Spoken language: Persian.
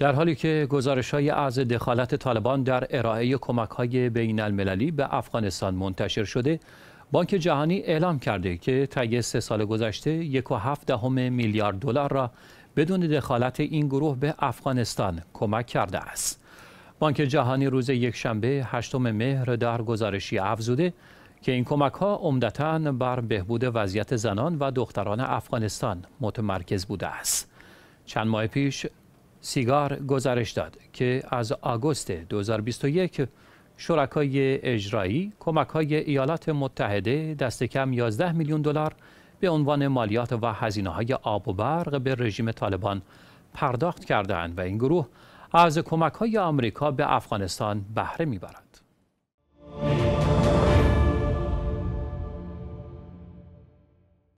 در حالی که گزارش های از دخالت طالبان در ارائه کمک های بین المللی به افغانستان منتشر شده بانک جهانی اعلام کرده که طی سه سال گذشته یک و هفت دهم میلیارد دلار را بدون دخالت این گروه به افغانستان کمک کرده است بانک جهانی روز یکشنبه هشتم مهر در گزارشی افزوده که این کمک ها عمدتا بر بهبود وضعیت زنان و دختران افغانستان متمرکز بوده است چند ماه پیش سیگار گزارش داد که از آگوست 2021 شرکای اجرایی کمک های ایالات متحده دست کم 11 میلیون دلار به عنوان مالیات و هزینه های آب و برق به رژیم طالبان پرداخت کردند و این گروه از کمک های آمریکا به افغانستان بهره میبرد.